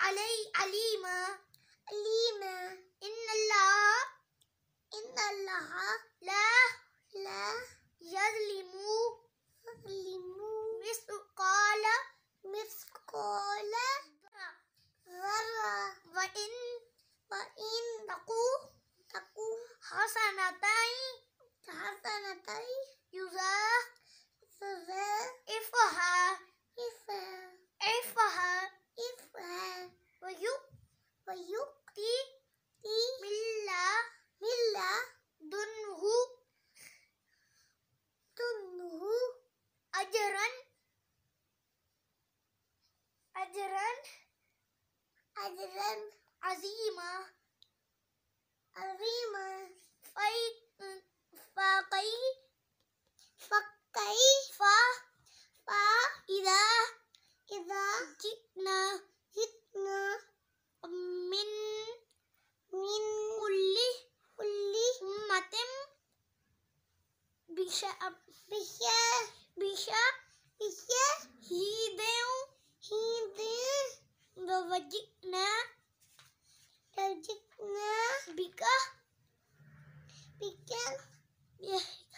علي عليمة عليمة إن الله إن الله لا لا يظلم يظلم مثقال مثقال ذرة وإن وإن تقو تقو حسنتين حسنتين أجرا أجرا أجرا عظيمة عظيمة فاقي فاقي فا فا إذا إذا جئنا جئنا من من كل كل أمة بشأ بشأ بشأ Tajikna Tajikna Bika Bika Ya